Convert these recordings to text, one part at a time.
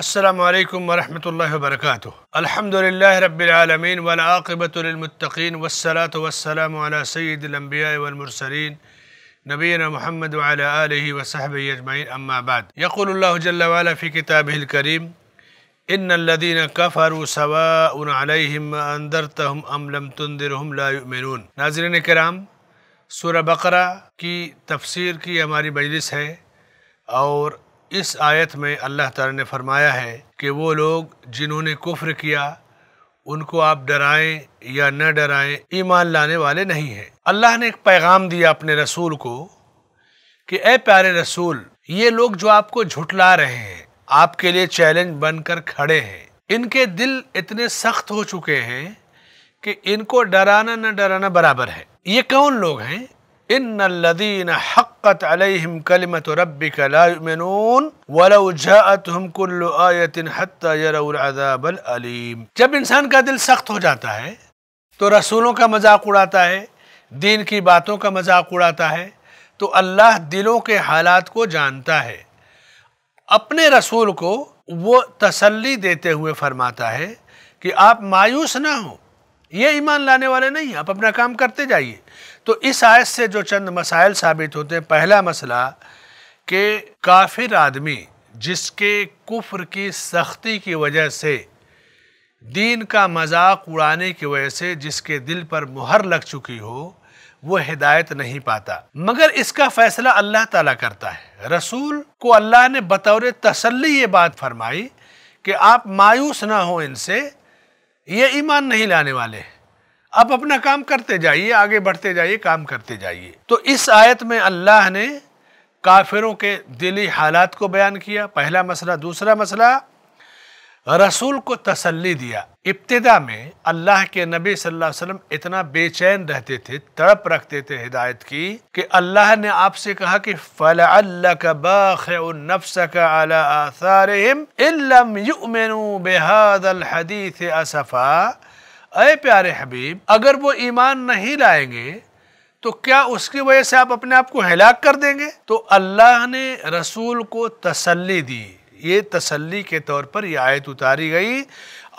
السلام علیکم ورحمۃ اللہ وبرکاتہ الحمد للہ رب العالمین العلمۃ المطقین وسلۃ وسلم نبینا محمد وعلى وصحب بعد یقول اللہ جل وعلا فی ان الذين كفروا سواء عليهم انذرتهم ام لم تنذرهم لا يؤمنون ناظرین کرام سورہ بقرہ کی تفسیر کی ہماری مجلس ہے اور اس آیت میں اللہ تعالیٰ نے فرمایا ہے کہ وہ لوگ جنہوں نے کفر کیا ان کو آپ ڈرائیں یا نہ ڈرائیں ایمان لانے والے نہیں ہیں اللہ نے ایک پیغام دیا اپنے رسول کو کہ اے پیارے رسول یہ لوگ جو آپ کو جھٹلا رہے ہیں آپ کے لیے چیلنج بن کر کھڑے ہیں ان کے دل اتنے سخت ہو چکے ہیں کہ ان کو ڈرانا نہ ڈرانا برابر ہے یہ کون لوگ ہیں يروا العذاب الالم جب انسان کا دل سخت ہو جاتا ہے تو رسولوں کا مذاق اڑاتا ہے دین کی باتوں کا مذاق اڑاتا ہے تو اللہ دلوں کے حالات کو جانتا ہے اپنے رسول کو وہ تسلی دیتے ہوئے فرماتا ہے کہ آپ مایوس نہ ہوں یہ ایمان لانے والے نہیں آپ اپنا کام کرتے جائیے تو اس آیت سے جو چند مسائل ثابت ہوتے ہیں پہلا مسئلہ کہ کافر آدمی جس کے کفر کی سختی کی وجہ سے دین کا مذاق اڑانے کی وجہ سے جس کے دل پر مہر لگ چکی ہو وہ ہدایت نہیں پاتا مگر اس کا فیصلہ اللہ تعالیٰ کرتا ہے رسول کو اللہ نے بطور تسلی یہ بات فرمائی کہ آپ مایوس نہ ہوں ان سے یہ ایمان نہیں لانے والے ہیں آپ اپنا کام کرتے جائیے آگے بڑھتے جائیے کام کرتے جائیے تو اس آیت میں اللہ نے کافروں کے دلی حالات کو بیان کیا پہلا مسئلہ دوسرا مسئلہ رسول کو تسلی دیا ابتدا میں اللہ کے نبی صلی اللہ علیہ وسلم اتنا بے چین رہتے تھے تڑپ رکھتے تھے ہدایت کی کہ اللہ نے آپ سے کہا کہ فَلَعَلَّكَ بَاخِعُ نَفْسَكَ عَلَىٰ آثَارِهِمْ إِلَّمْ يُؤْمِنُوا بِهَذَا الْحَدِيثِ أَسَفَا اے پیارے حبیب اگر وہ ایمان نہیں لائیں گے تو کیا اس کی وجہ سے آپ اپنے آپ کو ہلاک کر دیں گے تو اللہ نے رسول کو تسلی دی یہ تسلی کے طور پر یہ آیت اتاری گئی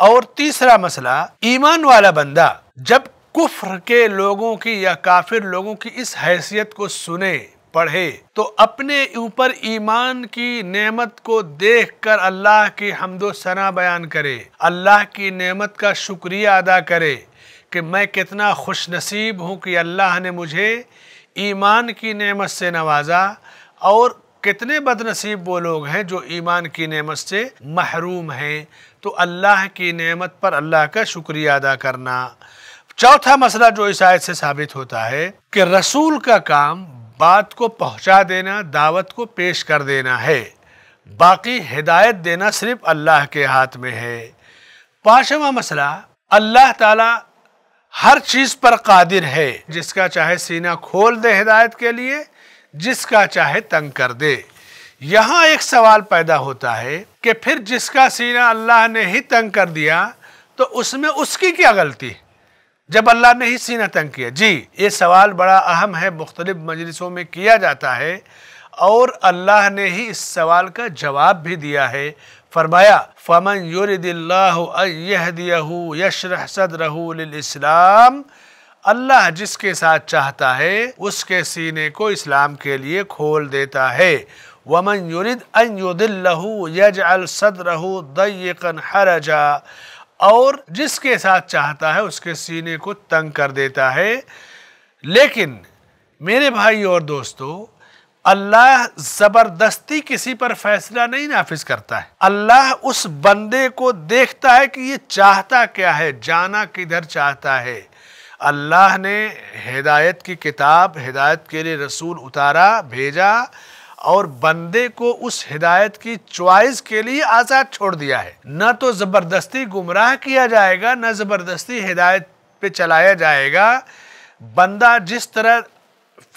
اور تیسرا مسئلہ ایمان والا بندہ جب کفر کے لوگوں کی یا کافر لوگوں کی اس حیثیت کو سنے پڑھے تو اپنے اوپر ایمان کی نعمت کو دیکھ کر اللہ کی حمد و ثنا بیان کرے اللہ کی نعمت کا شکریہ ادا کرے کہ میں کتنا خوش نصیب ہوں کہ اللہ نے مجھے ایمان کی نعمت سے نوازا اور کتنے بد نصیب وہ لوگ ہیں جو ایمان کی نعمت سے محروم ہیں تو اللہ کی نعمت پر اللہ کا شکریہ ادا کرنا چوتھا مسئلہ جو اس آیت سے ثابت ہوتا ہے کہ رسول کا کام بات کو پہنچا دینا دعوت کو پیش کر دینا ہے باقی ہدایت دینا صرف اللہ کے ہاتھ میں ہے پانچواں مسئلہ اللہ تعالی ہر چیز پر قادر ہے جس کا چاہے سینہ کھول دے ہدایت کے لیے جس کا چاہے تنگ کر دے یہاں ایک سوال پیدا ہوتا ہے کہ پھر جس کا سینہ اللہ نے ہی تنگ کر دیا تو اس میں اس کی کیا غلطی ہے جب اللہ نے ہی سینہ تنگ کیا جی یہ سوال بڑا اہم ہے مختلف مجلسوں میں کیا جاتا ہے اور اللہ نے ہی اس سوال کا جواب بھی دیا ہے فرمایا فَمَنْ يُرِدِ اللَّهُ أَنْ يَهْدِيَهُ يَشْرَحْ صَدْرَهُ لِلْإِسْلَامِ اللہ جس کے ساتھ چاہتا ہے اس کے سینے کو اسلام کے لیے کھول دیتا ہے وَمَنْ يُرِدْ أَنْ يُدِلَّهُ يَجْعَلْ صَدْرَهُ دَيِّقًا حَرَجًا اور جس کے ساتھ چاہتا ہے اس کے سینے کو تنگ کر دیتا ہے لیکن میرے بھائی اور دوستو اللہ زبردستی کسی پر فیصلہ نہیں نافذ کرتا ہے اللہ اس بندے کو دیکھتا ہے کہ یہ چاہتا کیا ہے جانا کدھر چاہتا ہے اللہ نے ہدایت کی کتاب ہدایت کے لیے رسول اتارا بھیجا اور بندے کو اس ہدایت کی چوائز کے لیے آزاد چھوڑ دیا ہے نہ تو زبردستی گمراہ کیا جائے گا نہ زبردستی ہدایت پہ چلایا جائے گا بندہ جس طرح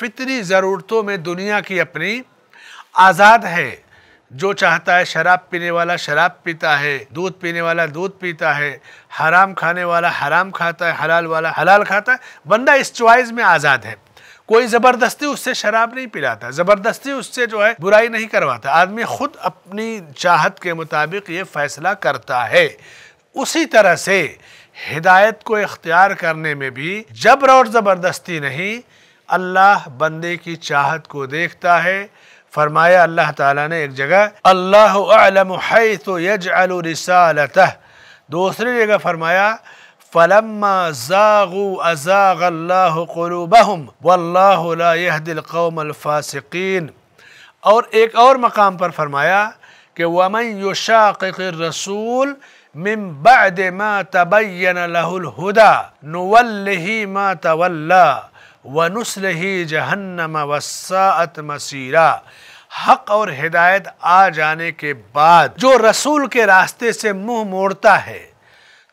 فطری ضرورتوں میں دنیا کی اپنی آزاد ہے جو چاہتا ہے شراب پینے والا شراب پیتا ہے دودھ پینے والا دودھ پیتا ہے حرام کھانے والا حرام کھاتا ہے حلال والا حلال کھاتا ہے بندہ اس چوائز میں آزاد ہے کوئی زبردستی اس سے شراب نہیں پلاتا زبردستی اس سے جو ہے برائی نہیں کرواتا آدمی خود اپنی چاہت کے مطابق یہ فیصلہ کرتا ہے اسی طرح سے ہدایت کو اختیار کرنے میں بھی جبر اور زبردستی نہیں اللہ بندے کی چاہت کو دیکھتا ہے فرمایا اللہ تعالیٰ نے ایک جگہ اللہ اعلم حیث یجعل رسالتہ دوسری جگہ فرمایا فلما زاغوا ازاغ الله قلوبهم والله لا يهدي القوم الفاسقين اور ایک اور مقام پر فرمایا کہ ومن يشاقق الرسول من بعد ما تبين له الهدى نوله ما تولى ونسله جهنم وساءت مصيرا حق اور ہدایت آ جانے کے بعد جو رسول کے راستے سے منہ موڑتا ہے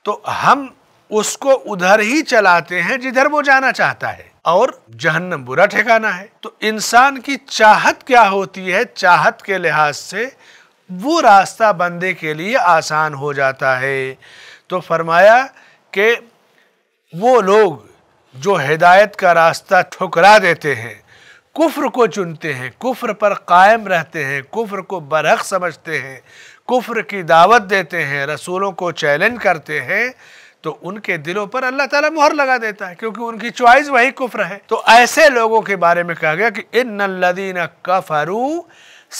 تو ہم اس کو ادھر ہی چلاتے ہیں جدھر وہ جانا چاہتا ہے اور جہنم برا ٹھکانا ہے تو انسان کی چاہت کیا ہوتی ہے چاہت کے لحاظ سے وہ راستہ بندے کے لیے آسان ہو جاتا ہے تو فرمایا کہ وہ لوگ جو ہدایت کا راستہ ٹھکرا دیتے ہیں کفر کو چنتے ہیں کفر پر قائم رہتے ہیں کفر کو برحق سمجھتے ہیں کفر کی دعوت دیتے ہیں رسولوں کو چیلنج کرتے ہیں تو ان کے دلوں پر اللہ تعالیٰ مہر لگا دیتا ہے کیونکہ ان کی چوائز وہی کفر ہے تو ایسے لوگوں کے بارے میں کہا گیا کہ ان الذین کفروا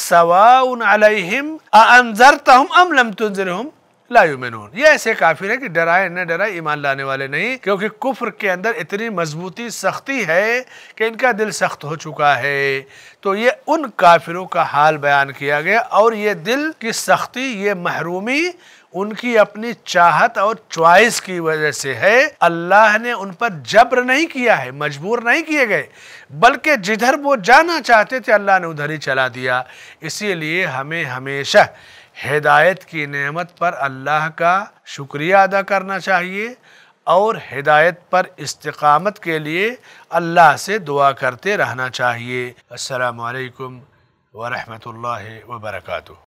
سواؤن علیہم اانذرتہم ام لم تنذرہم لا یومنون یہ ایسے کافر ہیں کہ ڈرائے نہ ڈرائے ایمان لانے والے نہیں کیونکہ کفر کے اندر اتنی مضبوطی سختی ہے کہ ان کا دل سخت ہو چکا ہے تو یہ ان کافروں کا حال بیان کیا گیا اور یہ دل کی سختی یہ محرومی ان کی اپنی چاہت اور چوائس کی وجہ سے ہے اللہ نے ان پر جبر نہیں کیا ہے مجبور نہیں کیے گئے بلکہ جدھر وہ جانا چاہتے تھے اللہ نے ادھر ہی چلا دیا اسی لیے ہمیں ہمیشہ ہدایت کی نعمت پر اللہ کا شکریہ ادا کرنا چاہیے اور ہدایت پر استقامت کے لیے اللہ سے دعا کرتے رہنا چاہیے السلام علیکم ورحمۃ اللہ وبرکاتہ